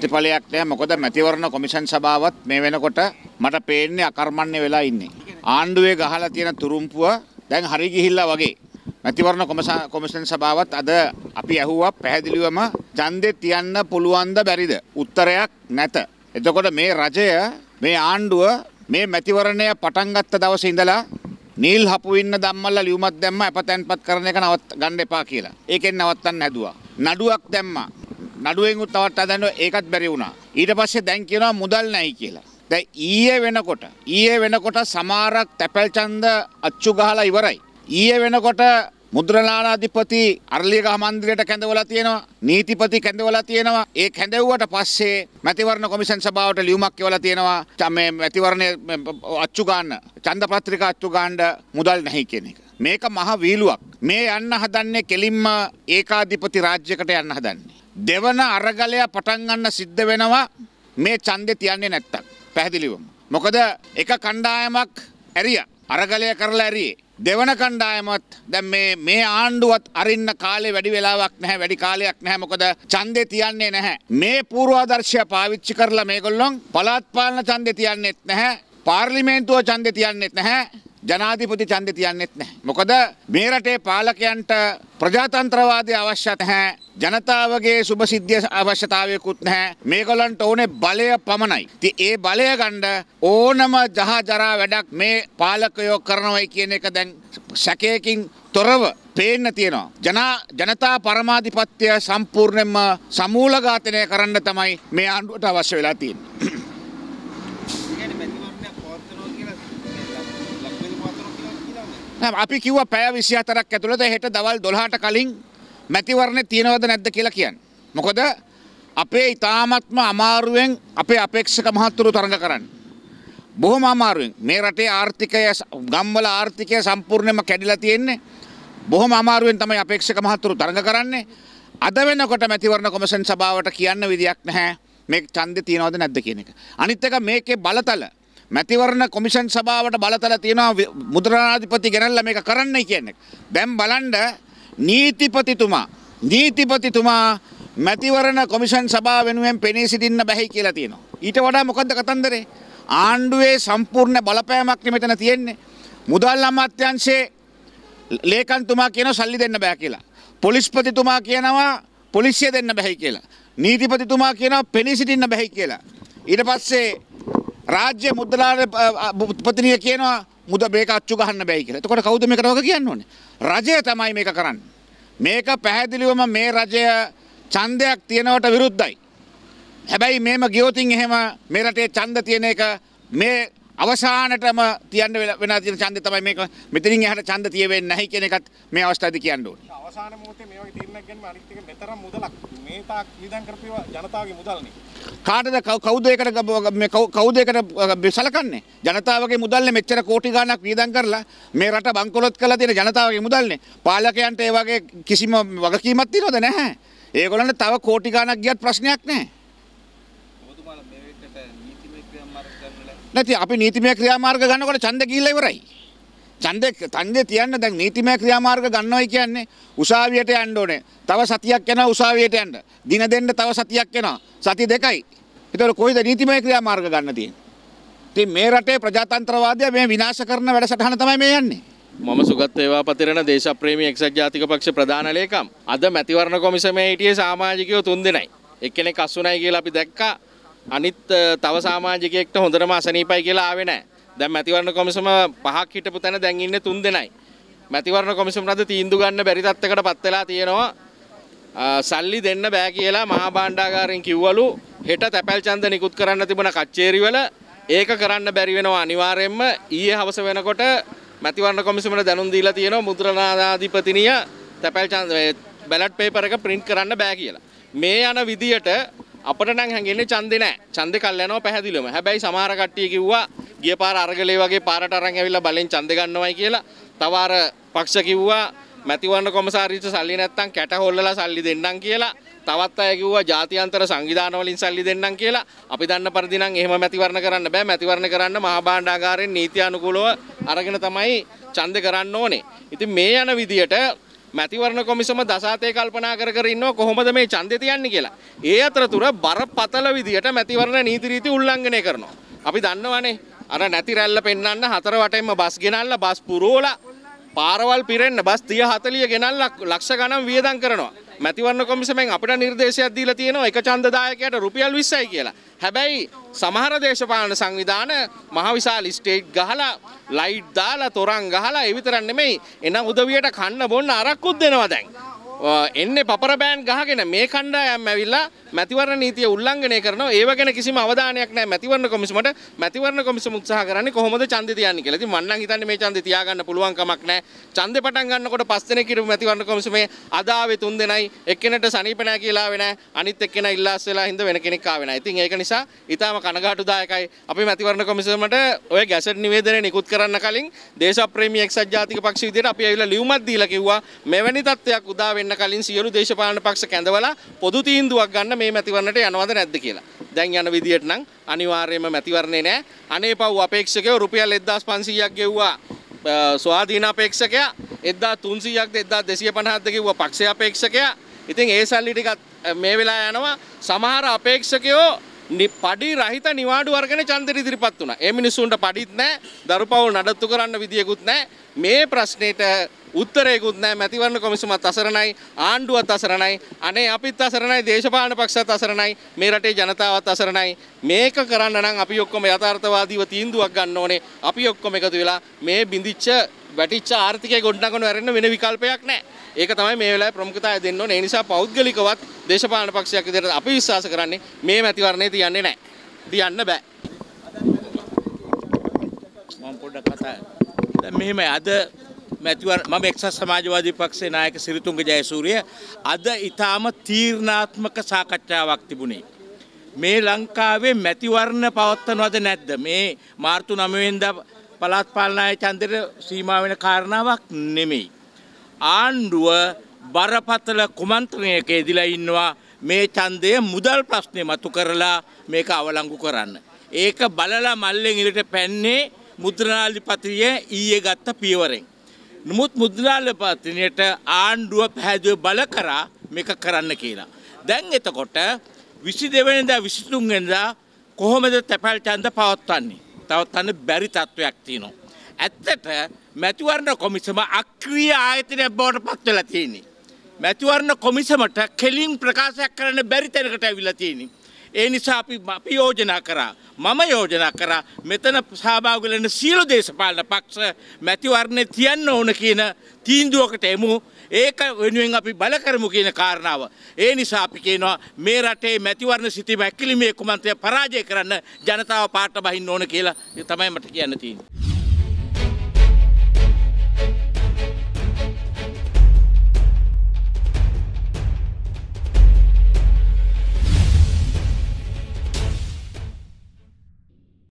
ප්‍රතිඵලයක් නෑ මොකද මැතිවරණ කොමිෂන් සභාවත් මේ වෙනකොට මට පේන්නේ අකර්මණ්‍ය වෙලා ඉන්නේ. ආණ්ඩුවේ ගහලා තියෙන තුරුම්පුව දැන් හරි ගිහිල්ලා වගේ. මැතිවරණ කොමිෂන් සභාවත් අද අපි ඇහුවා පැහැදිලිවම ඡන්දේ තියන්න පුළුවන්ද බැරිද? උත්තරයක් නැත. එතකොට මේ රජය මේ ආණ්ඩුව මේ මැතිවරණය පටන් ගත්ත දවසේ ඉඳලා නිල් හපු ඉන්න ධම්මල්ලා ලියුමක් දැම්මා අපතෙන්පත් කරන එක නවත් ගන්න එපා කියලා. ඒකෙන් නවත්තන්න හැදුවා. නඩුවක් දැම්මා. නඩුවෙන් උත්තවත් අදන්න ඒකත් බැරි වුණා. ඊට පස්සේ දැන් කියනවා මුදල් නැහැ කියලා. දැන් ඊයේ වෙනකොට ඊයේ වෙනකොට සමහරක් තැපැල් ඡන්ද අච්චු ගහලා ඉවරයි. ඊයේ වෙනකොට මුද්‍රලානාධිපති අරලියගහ මන්දිරයට කැඳවලා තියෙනවා නීතිපති කැඳවලා තියෙනවා ඒ කැඳවුවට පස්සේ මැතිවරණ කොමිෂන් සභාවට ලියුමක් කියවලා තියෙනවා මේ මැතිවරණය අච්චු ගන්න ඡන්ද පත්‍රිකා අච්චු ගන්න මුදල් නැහැ කියන එක මේක මහ වීලුවක් මේ යන්න හදන්නේ කෙලින්ම ඒකාධිපති රාජ්‍යයකට යන්න හදන්නේ දෙවන අරගලය පටන් ගන්න සිද්ධ වෙනවා මේ ඡන්දේ තියන්නේ නැත්තම්. පැහැදිලිවම. මොකද එක කණ්ඩායමක් ඇරියා. අරගලය කරලා ඇරියේ. දෙවන කණ්ඩායමත් දැන් මේ මේ ආණ්ඩුවත් අරින්න කාලේ වැඩි වෙලාවක් නැහැ වැඩි කාලයක් නැහැ මොකද ඡන්දේ තියන්නේ නැහැ මේ පූර්වාදර්ශය පාවිච්චි කරලා මේගොල්ලොන් පළාත් පාලන ඡන්දේ තියන්නේත් නැහැ පාර්ලිමේන්තුව ඡන්දේ තියන්නේත් නැහැ ජනාධිපති ඡන්දේ තියන්නෙත් නැහැ. මොකද මේ රටේ පාලකයන්ට ප්‍රජාතන්ත්‍රවාදය අවශ්‍ය නැහැ. ජනතාවගේ සුභසිද්ධිය අවශ්‍යතාවයකුත් නැහැ. මේගොල්ලන්ට ඕනේ බලය පමණයි. ඉතින් ඒ බලය ගන්න ඕනම ජහ ජරා වැඩක් මේ පාලකයෝ කරනවයි කියන එක දැන් සැකයකින් තොරව පේන්න තියෙනවා. ජනා ජනතා පරමාධිපත්‍ය සම්පූර්ණයෙන්ම සමූල ඝාතනය කරන්න තමයි මේ ආණ්ඩුවට අවශ්‍ය වෙලා තියෙන්නේ. අපි කිව්ව පැය 24ක් ඇතුළත හෙට දවල් 12ට කලින් මැතිවරණේ තියනවද නැද්ද කියලා කියන්නේ. මොකද අපේ ඉතාමත්ම අමාරුවෙන් අපේ අපේක්ෂක මහතුරු තරඟ කරන්න. බොහොම අමාරුවෙන් මේ රටේ ආර්ථිකය ගම්වල ආර්ථිකය සම්පූර්ණයෙන්ම කැඩිලා තියෙන්නේ. බොහොම අමාරුවෙන් තමයි අපේක්ෂක මහතුරු තරඟ කරන්නේ. අද වෙනකොට මැතිවරණ කොමිෂන් සභාවට කියන්න විදියක් නැහැ. මේ ඡන්දේ තියනවද නැද්ද කියන එක. අනිත් එක මේකේ බලතල මැතිවරණ කොමිෂන් සභාවට බලතල තියෙනවා මුද්‍රාධිපති ගෙනල්ලා මේක කරන්න කියන්නේ. දැන් බලන්න නීතිපතිතුමා නීතිපතිතුමා මැතිවරණ කොමිෂන් සභාව වෙනුවෙන් පෙනී සිටින්න බැහැ කියලා තියෙනවා. ඊට වඩා මොකද්ද කතන්දරේ? ආණ්ඩුවේ සම්පූර්ණ බලපෑමක් මෙතන තියෙන්නේ. මුදල් අමාත්‍යංශයේ ලේකම්තුමා කියනවා සල්ලි දෙන්න බෑ කියලා. පොලිස්පතිතුමා කියනවා පොලිසිය දෙන්න බැහැ කියලා. නීතිපතිතුමා කියනවා පෙනී සිටින්න බැහැ කියලා. ඊට පස්සේ රාජ්‍ය මුදලාර උපතිනිය කියනවා මුද මේක අච්චු ගහන්න බැයි කියලා. එතකොට කවුද මේකට වග කියන්න ඕනේ? රජය තමයි මේක කරන්නේ. මේක පැහැදිලිවම මේ රජය ඡන්දයක් තියනවට විරුද්ධයි. හැබැයි මේම ගියොතින් එහෙම මේ රටේ ඡන්ද තියෙන එක මේ අවසානටම තියන්න වෙන තියෙන ඡන්දය තමයි මේක. මෙතනින් එහාට ඡන්ද තියෙන්නේ නැහැ කියන එකත් මේ අවස්ථාවේදී කියන්න ඕනේ. අවසාන මොහොතේ මේ වගේ තීරණයක් ගන්න අනිත් එක මෙතරම් මුදලක් මේ තාක් නිදන් කරපේවා ජනතාවගේ මුදල්නේ. කාටද කවුද ඒකට මේ කවුද ඒකට සලකන්නේ? ජනතාවගේ මුදල්නේ මෙච්චර කෝටි ගාණක් වියදම් කරලා මේ රට බංකොලොත් කරලා තියෙන ජනතාවගේ මුදල්නේ. පාලකයන්ට ඒ වගේ කිසිම වගකීමක් තියනවද නැහැ. ඒගොල්ලන්ට තව කෝටි ගාණක් ගියත් ප්‍රශ්නයක් නැහැ. නැති අපි නීතිමය ක්‍රියාමාර්ග ගන්නකොට ඡන්ද ගිහිල්ලා ඉවරයි. ඡන්දේ ඡන්දේ තියන්න දැන් නීතිමය ක්‍රියාමාර්ග ගන්නවයි කියන්නේ උසාවියට යන්න ඕනේ. තව සතියක් යනවා උසාවියට යන්න. දින දෙන්න තව සතියක් යනවා. සති දෙකයි. ඒතකොට කොයිද නීතිමය ක්‍රියාමාර්ග ගන්න තියෙන්නේ? ඉතින් මේ රටේ ප්‍රජාතන්ත්‍රවාදය මේ විනාශ කරන වැඩසටහන තමයි මේ යන්නේ. මම සුගත් ඒවා පතිරණ දේශප්‍රේමී එක්සත් ජාතික පක්ෂ ප්‍රධාන ලේකම්. අද මැතිවරණ කොමිසමේ හිටියේ සමාජිකයෝ තුන් දෙනයි. එක්කෙනෙක් අසුනයි කියලා අපි දැක්කා. අනිත් තව සමාජිකයෙක්ට හොඳටම අසනීපයි කියලා ආවේ නැහැ. දැන් මැතිවරණ කොමිසම පහක් හිටපු තැන දැන් ඉන්නේ තුන් දෙනයි. මැතිවරණ කොමිසම රද තීන්දුව ගන්න බැරි තත්ත්වයකට පත් වෙලා තියෙනවා. සල්ලි දෙන්න බෑ කියලා මහා භාණ්ඩාගාරයෙන් කිව්වලු හෙට තැපැල් ඡන්ද නිකුත් කරන්න තිබුණ කච්චේරිවල ඒක කරන්න බැරි වෙනවා අනිවාර්යයෙන්ම ඊයේ හවස වෙනකොට මැතිවරණ කොමිසමට දැනුම් දීලා තියෙනවා මුද්‍රණාධිපතිනිය තැපැල් ඡන්ද බැලට් පේපර් එක print කරන්න බෑ කියලා. මේ යන විදියට අපට නම් හැඟෙන්නේ ඡන්දේ නැහැ. ඡන්දේ කල් යනවා පැහැදිලිවම. හැබැයි සමහර කට්ටිය කිව්වා ගිය පාර අරගලේ වගේ පාරට අරන් ඇවිල්ලා බලෙන් ඡන්දේ ගන්නවයි කියලා. තව අර පක්ෂ කිව්වා මැතිවරණ කොමසාරීට සල්ලි නැත්තම් කැට හොල්ලලා සල්ලි දෙන්නම් කියලා. තවත් අය කිව්වා ජාත්‍යන්තර සංවිධාන වලින් සල්ලි දෙන්නම් කියලා. අපි දන්න පරිදි නම් එහෙම මැතිවරණ කරන්න බෑ. මැතිවරණ කරන්න මහා භාණ්ඩාගාරයෙන් නීති අනුකූලව අරගෙන තමයි ඡන්දේ කරන්න ඕනේ. ඉතින් මේ යන විදියට මැතිවරණ කොමිසම දසාතය කල්පනා කර කර ඉන්නවා කොහොමද මේ ඡන්දය තියන්නේ කියලා. ඒ අතරතුර බරපතල විදියට මැතිවරණ නීති රීති උල්ලංඝනය කරනවා. අපි දන්නවනේ අර නැති රැල්ල පෙන්වන්න හතර වටෙන්ම බස් ගෙනල්ලා බස් පුරෝලා පාරවල් පිරෙන්න බස් 30 40 ගෙනල්ලා ලක්ෂ ගණන් වියදම් කරනවා. මැතිවරණ කොමිසමෙන් අපිට නිර්දේශයක් දීලා තියෙනවා එක ඡන්දදායකයට රුපියල් 20යි කියලා. හැබැයි සමහර දේශපාලන සංවිධාන මහවිශාල ස්ටේට් ගහලා ලයිට් දාලා තොරන් ගහලා ඒ විතරක් නෙමෙයි එන උදවියට කන්න බොන්න අරක්කුත් දෙනවා දැන්. එන්නේ පපර බෑන් ගහගෙන මේ කණ්ඩායම් ඇවිල්ලා මැතිවරණ නීතිය උල්ලංඝනය කරනවා ඒව ගැන කිසිම අවධානයක් නැහැ මැතිවරණ කොමිසමට මැතිවරණ කොමිසම උත්සාහ කරන්නේ කොහොමද ඡන්දේ තියන්නේ කියලා. ඉතින් මම නම් හිතන්නේ මේ ඡන්දේ තියාගන්න පුළුවන් කමක් නැහැ. ඡන්දේ පටන් ගන්නකොට පස් දෙනෙක් හිටපු මැතිවරණ කොමිසමේ අදාවේ තුන් දෙනයි එක්කෙනෙක්ට සනීප නැහැ කියලා ආවේ නැහැ. අනිත් එක්කෙනා ඉල්ලාස් වෙලා හින්දා වෙන කෙනෙක් ආවේ නැහැ. ඉතින් ඒක නිසා ඊටාම කනගාටුදායකයි අපි මැතිවරණ කොමිසමට ওই ගැසට් නිවේදනය නිකුත් කරන්න කලින් දේශප්‍රේමී එක්සත් ජාතික පක්ෂ විදිහට අපි ඇවිල්ලා ලියුමක් දීලා කිව්වා මෙවැනි තත්ත්වයක් උදා වෙන්න යන්න කලින් සියලු දේශපාලන පක්ෂ කැඳවලා පොදු තීන්දුවක් ගන්න මේ මැතිවරණයට යනවද නැද්ද කියලා. දැන් යන විදියට නම් අනිවාර්යයෙන්ම මැතිවරණේ නැහැ. අනේ පව් අපේක්ෂකයෝ රුපියල් 1500ක් ගෙව්වා ස්වාධීන අපේක්ෂකයා 1300ක්ද 1250ක්ද කිව්වා පක්ෂය අපේක්ෂකයා. ඉතින් ඒ සල්ලි ටිකත් මේ වෙලා යනවා සමහර අපේක්ෂකයෝ පඩි රහිත නිවාඩු වර්ගන චන්දර ඉදිරිපත් වුණා. ඒ මිනිස්සුන්ට පඩිත් නැහැ, දරුපවුල් නඩත්තු කරන්න විදියකුත් නැහැ. මේ ප්‍රශ්නෙට උත්තරයකුත් නෑ මැතිවරණ කොමිසුමත් අසරණයි ආණ්ඩුවත් අසරණයි අනේ අපිත් අසරණයි දේශපාලන පක්ෂත් අසරණයි මේ රටේ ජනතාවත් අසරණයි මේක කරන්න නම් අපි ඔක්කොම යථාර්ථවාදීව තීන්දුවක් ගන්න ඕනේ අපි ඔක්කොම එකතු වෙලා මේ බිඳිච්ච වැටිච්ච ආර්ථිකය ගොඩනගන වැරෙන්න වෙන විකල්පයක් නෑ ඒක තමයි මේ වෙලාවේ ප්‍රමුඛතාවය දෙන්න ඕනේ ඒ නිසා පෞද්ගලිකවත් දේශපාලන පක්ෂයක් විදිහට අපි විශ්වාස කරන්නේ මේ මැතිවරණේ තියන්නේ නෑ තියන්න බෑ මම පොඩ්ඩක් කතා දැන් මෙහෙමයි අද මැතිවර මම එක්සත් සමාජවාදී පක්ෂේ නායක සිරිතුංග ජයසූරිය අද ඊටාම තීර්ණාත්මක සාකච්ඡාවක් තිබුණේ මේ ලංකාවේ මැතිවරණ පවත්වනවද නැද්ද මේ මාර්තු 9 වෙනිදා පළාත් පාලනාය චන්දරට සීමා වෙන කාරණාවක් නෙමෙයි ආණ්ඩුව බරපතල කුමන්ත්‍රණයක යෙදලා ඉන්නවා මේ ඡන්දය මුදල් ප්‍රශ්නේ මතු කරලා මේක අවලංගු කරන්න ඒක බලලා මල්ලෙන් ඉලට පැන්නේ මුද්‍රණාධිපතිය ඊයේ ගත්ත පියවරෙන් නමුත් මුදලාලපතිනයට ආණ්ඩුව පැහැදුව බල කරා මේක කරන්න කියලා. දැන් එතකොට විසි දෙවනිදා විසිතුන්ගෙනදා කොහොමද තැපැල් චන්ද පවත්වන්නේ. තවත්වන්න බැරි තත්ත්වයක් තියනවා. ඇත්තට මැතිවරණ කොමිසම අක්‍රිය ආයතනය බවට පත්වලා තියෙන්නේ. මැතිවරණ කොමිසමට කෙලින් ප්‍රකාශයක් කරන්න බැරි තැනකට ඇවිල්ලා තියෙන්නේ. ඒ නිසා අපි අපි යෝජනා කරා මම යෝජනා කරා මෙතන සහභාගී වෙන සියලු දේශපාලන පක්ෂ මැතිවරණේ තියන්න ඕන කියන තීන්දුවකට එමු ඒක වෙනුවෙන් අපි බල කරමු කියන කාරණාව. ඒ නිසා අපි කියනවා මේ රටේ මැතිවරණ සිටීම ඇකිලිමේ කුමන්ත්‍රය පරාජය කරන්න ජනතාව පාට බහින්න ඕන කියලා තමයි මට කියන්න තියෙන්නේ.